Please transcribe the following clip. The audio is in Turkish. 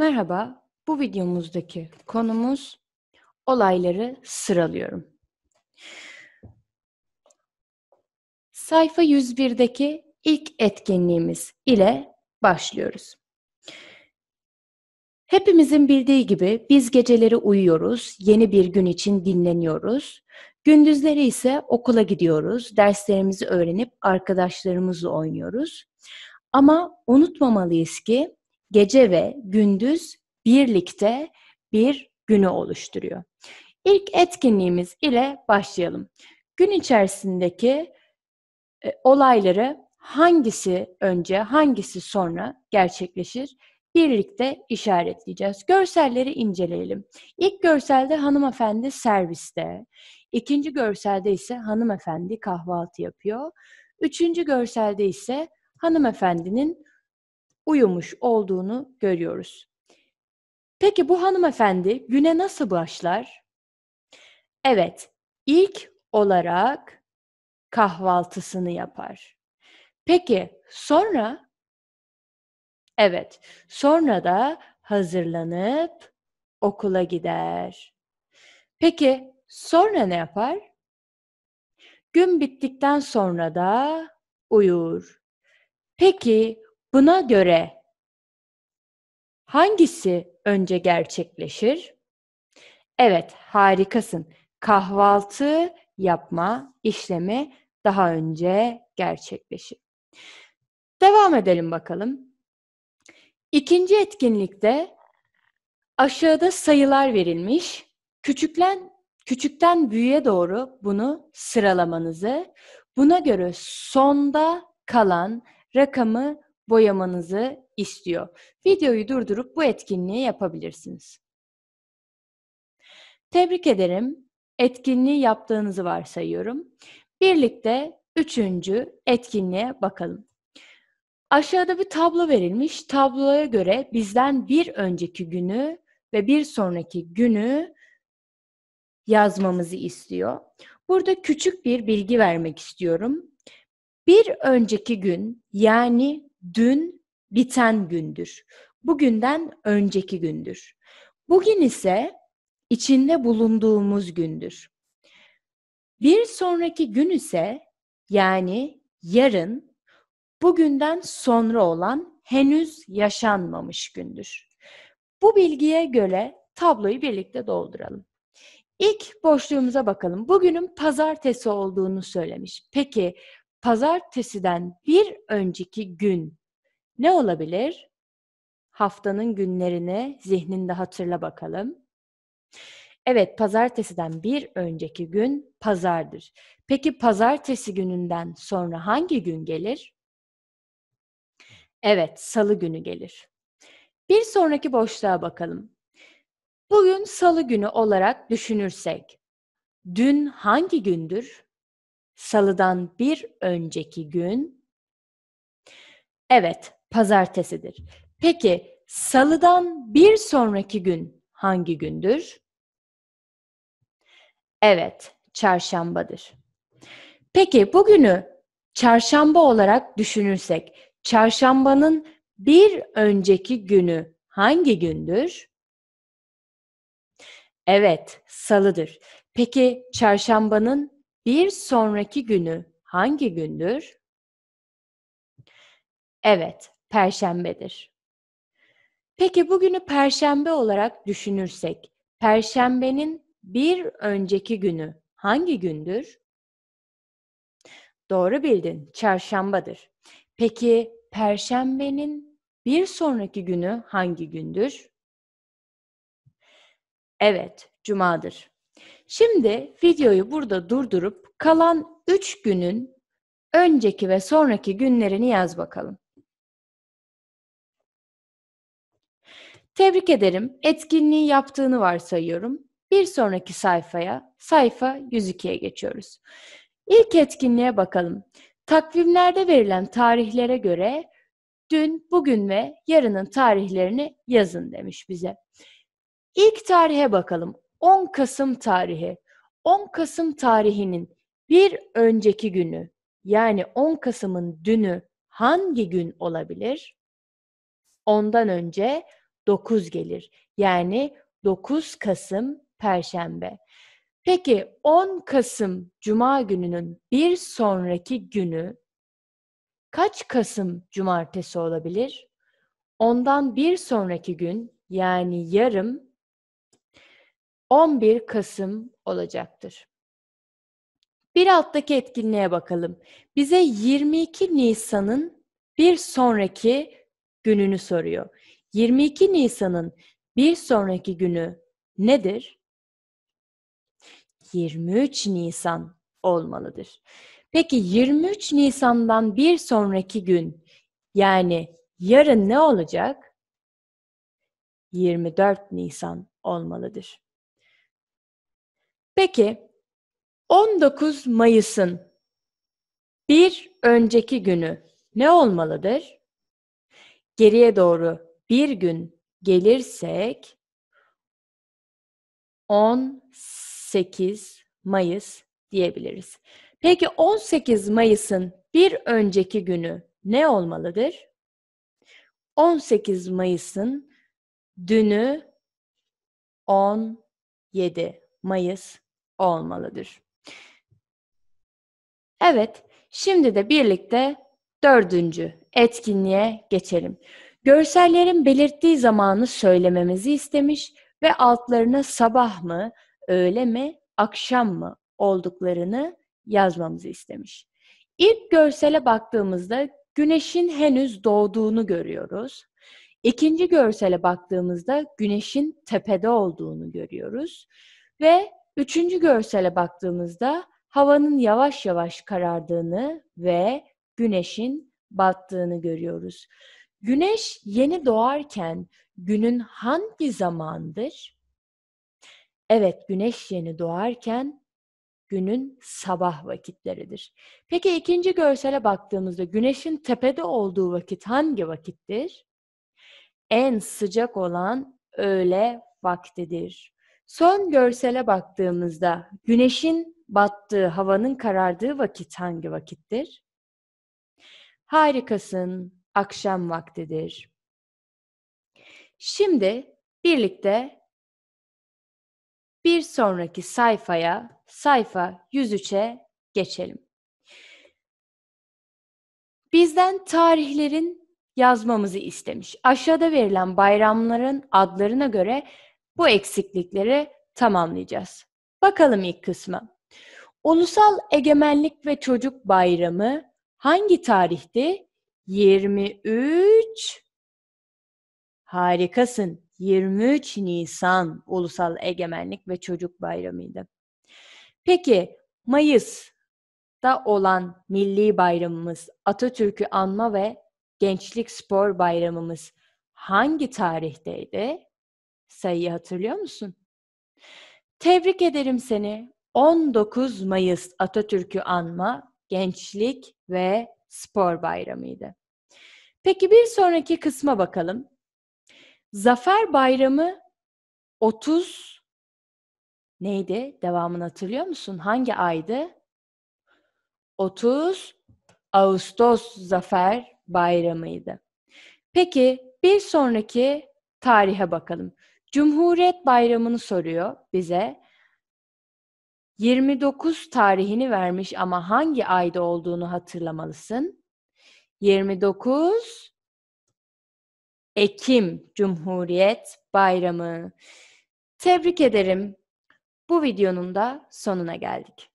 Merhaba, bu videomuzdaki konumuz olayları sıralıyorum. Sayfa 101'deki ilk etkinliğimiz ile başlıyoruz. Hepimizin bildiği gibi biz geceleri uyuyoruz, yeni bir gün için dinleniyoruz. Gündüzleri ise okula gidiyoruz, derslerimizi öğrenip arkadaşlarımızla oynuyoruz. Ama unutmamalıyız ki gece ve gündüz birlikte bir günü oluşturuyor. İlk etkinliğimiz ile başlayalım. Gün içerisindeki e, olayları hangisi önce, hangisi sonra gerçekleşir? Birlikte işaretleyeceğiz. Görselleri inceleyelim. İlk görselde hanımefendi serviste, ikinci görselde ise hanımefendi kahvaltı yapıyor. Üçüncü görselde ise hanımefendinin uyumuş olduğunu görüyoruz. Peki bu hanımefendi güne nasıl başlar? Evet, ilk olarak kahvaltısını yapar. Peki sonra? Evet, sonra da hazırlanıp okula gider. Peki sonra ne yapar? Gün bittikten sonra da uyur. Peki Buna göre hangisi önce gerçekleşir? Evet, harikasın. Kahvaltı yapma işlemi daha önce gerçekleşir. Devam edelim bakalım. İkinci etkinlikte aşağıda sayılar verilmiş. Küçükten küçükten büyüğe doğru bunu sıralamanızı, buna göre sonda kalan rakamı boyamanızı istiyor. Videoyu durdurup bu etkinliği yapabilirsiniz. Tebrik ederim. Etkinliği yaptığınızı varsayıyorum. Birlikte üçüncü etkinliğe bakalım. Aşağıda bir tablo verilmiş. Tabloya göre bizden bir önceki günü ve bir sonraki günü yazmamızı istiyor. Burada küçük bir bilgi vermek istiyorum. Bir önceki gün yani dün biten gündür. Bugünden önceki gündür. Bugün ise içinde bulunduğumuz gündür. Bir sonraki gün ise yani yarın bugünden sonra olan henüz yaşanmamış gündür. Bu bilgiye göre tabloyu birlikte dolduralım. İlk boşluğumuza bakalım. Bugünün pazartesi olduğunu söylemiş. Peki pazartesiden bir önceki gün ne olabilir? Haftanın günlerini zihninde hatırla bakalım. Evet, pazartesiden bir önceki gün pazardır. Peki pazartesi gününden sonra hangi gün gelir? Evet, salı günü gelir. Bir sonraki boşluğa bakalım. Bugün salı günü olarak düşünürsek, dün hangi gündür? salıdan bir önceki gün evet pazartesidir. Peki salıdan bir sonraki gün hangi gündür? Evet, çarşambadır. Peki bugünü çarşamba olarak düşünürsek çarşambanın bir önceki günü hangi gündür? Evet, salıdır. Peki çarşambanın bir sonraki günü hangi gündür? Evet, perşembedir. Peki bugünü perşembe olarak düşünürsek, perşembenin bir önceki günü hangi gündür? Doğru bildin, çarşambadır. Peki perşembenin bir sonraki günü hangi gündür? Evet, cumadır. Şimdi videoyu burada durdurup kalan 3 günün önceki ve sonraki günlerini yaz bakalım. Tebrik ederim. Etkinliği yaptığını varsayıyorum. Bir sonraki sayfaya, sayfa 102'ye geçiyoruz. İlk etkinliğe bakalım. Takvimlerde verilen tarihlere göre dün, bugün ve yarının tarihlerini yazın demiş bize. İlk tarihe bakalım. 10 Kasım tarihi. 10 Kasım tarihinin bir önceki günü yani 10 Kasım'ın dünü hangi gün olabilir? Ondan önce 9 gelir. Yani 9 Kasım Perşembe. Peki 10 Kasım Cuma gününün bir sonraki günü kaç Kasım Cumartesi olabilir? Ondan bir sonraki gün yani yarım 11 Kasım olacaktır. Bir alttaki etkinliğe bakalım. Bize 22 Nisan'ın bir sonraki gününü soruyor. 22 Nisan'ın bir sonraki günü nedir? 23 Nisan olmalıdır. Peki 23 Nisan'dan bir sonraki gün yani yarın ne olacak? 24 Nisan olmalıdır. Peki 19 Mayıs'ın bir önceki günü ne olmalıdır? Geriye doğru bir gün gelirsek 18 Mayıs diyebiliriz. Peki 18 Mayıs'ın bir önceki günü ne olmalıdır? 18 Mayıs'ın dünü 17 Mayıs olmalıdır. Evet, şimdi de birlikte dördüncü etkinliğe geçelim. Görsellerin belirttiği zamanı söylememizi istemiş ve altlarına sabah mı, öğle mi, akşam mı olduklarını yazmamızı istemiş. İlk görsele baktığımızda güneşin henüz doğduğunu görüyoruz. İkinci görsele baktığımızda güneşin tepede olduğunu görüyoruz ve Üçüncü görsele baktığımızda havanın yavaş yavaş karardığını ve güneşin battığını görüyoruz. Güneş yeni doğarken günün hangi zamandır? Evet, güneş yeni doğarken günün sabah vakitleridir. Peki ikinci görsele baktığımızda güneşin tepede olduğu vakit hangi vakittir? En sıcak olan öğle vaktidir. Son görsele baktığımızda güneşin battığı, havanın karardığı vakit hangi vakittir? Harikasın, akşam vaktidir. Şimdi birlikte bir sonraki sayfaya, sayfa 103'e geçelim. Bizden tarihlerin yazmamızı istemiş. Aşağıda verilen bayramların adlarına göre bu eksiklikleri tamamlayacağız. Bakalım ilk kısmı. Ulusal Egemenlik ve Çocuk Bayramı hangi tarihti? 23 Harikasın. 23 Nisan Ulusal Egemenlik ve Çocuk Bayramı'ydı. Peki Mayıs'ta olan milli bayramımız Atatürk'ü anma ve Gençlik Spor Bayramımız hangi tarihteydi? sayıyı hatırlıyor musun? Tebrik ederim seni. 19 Mayıs Atatürk'ü anma, gençlik ve spor bayramıydı. Peki bir sonraki kısma bakalım. Zafer Bayramı 30 neydi? Devamını hatırlıyor musun? Hangi aydı? 30 Ağustos Zafer Bayramı'ydı. Peki bir sonraki tarihe bakalım. Cumhuriyet Bayramı'nı soruyor bize. 29 tarihini vermiş ama hangi ayda olduğunu hatırlamalısın. 29 Ekim Cumhuriyet Bayramı. Tebrik ederim. Bu videonun da sonuna geldik.